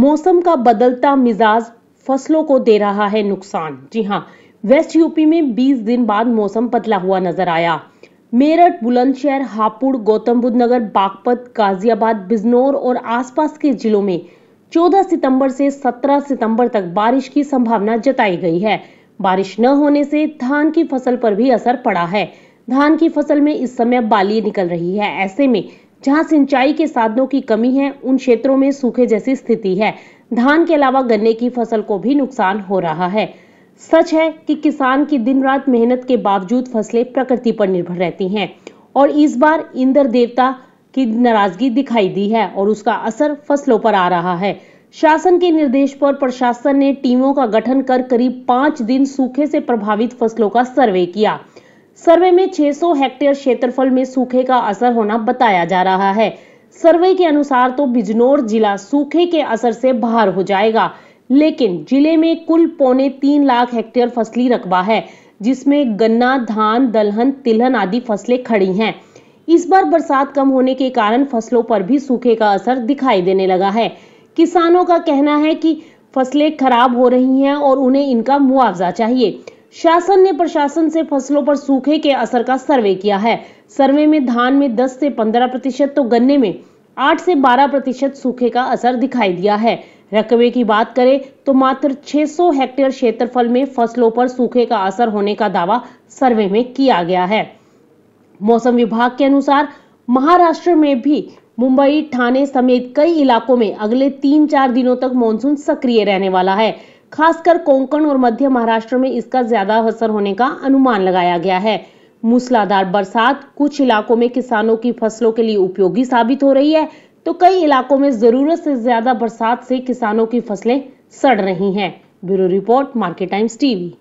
मौसम का बदलता मिजाज फसलों को दे रहा है नुकसान जी हाँ वेस्ट यूपी में 20 दिन बाद मौसम पतला हुआ नजर आया मेरठ बुलंदशहर हापुड़ गौतम बुद्ध नगर बागपत गाजियाबाद बिजनौर और आसपास के जिलों में 14 सितंबर से 17 सितंबर तक बारिश की संभावना जताई गई है बारिश न होने से धान की फसल पर भी असर पड़ा है धान की फसल में इस समय बाली निकल रही है ऐसे में जहां सिंचाई के साधनों की कमी है उन क्षेत्रों में सूखे जैसी स्थिति है धान के अलावा गन्ने की फसल को भी नुकसान हो रहा है सच है कि किसान की दिन रात मेहनत के बावजूद फसलें प्रकृति पर निर्भर रहती हैं और इस बार इंद्र देवता की नाराजगी दिखाई दी है और उसका असर फसलों पर आ रहा है शासन के निर्देश पर प्रशासन ने टीमों का गठन कर करीब पांच दिन सूखे से प्रभावित फसलों का सर्वे किया सर्वे में 600 हेक्टेयर क्षेत्रफल में सूखे का असर होना बताया जा रहा है सर्वे के अनुसार तो बिजनौर जिला सूखे के असर से बाहर हो जाएगा लेकिन जिले में कुल पौने तीन लाख हेक्टेयर फसली रकबा है जिसमें गन्ना धान दलहन तिलहन आदि फसलें खड़ी हैं इस बार बरसात कम होने के कारण फसलों पर भी सूखे का असर दिखाई देने लगा है किसानों का कहना है कि फसलें खराब हो रही हैं और उन्हें इनका मुआवजा चाहिए शासन ने प्रशासन से फसलों पर सूखे के असर का सर्वे किया है सर्वे में धान में 10 से 15 प्रतिशत तो गन्ने में 8 से 12 प्रतिशत सूखे का असर दिखाई दिया है रकबे की बात करें तो मात्र 600 हेक्टेयर क्षेत्रफल में फसलों पर सूखे का असर होने का दावा सर्वे में किया गया है मौसम विभाग के अनुसार महाराष्ट्र में भी मुंबई ठाणे समेत कई इलाकों में अगले तीन चार दिनों तक मानसून सक्रिय रहने वाला है खासकर कोंकण और मध्य महाराष्ट्र में इसका ज्यादा असर होने का अनुमान लगाया गया है मूसलाधार बरसात कुछ इलाकों में किसानों की फसलों के लिए उपयोगी साबित हो रही है तो कई इलाकों में जरूरत से ज्यादा बरसात से किसानों की फसलें सड़ रही हैं bureau report Market Times TV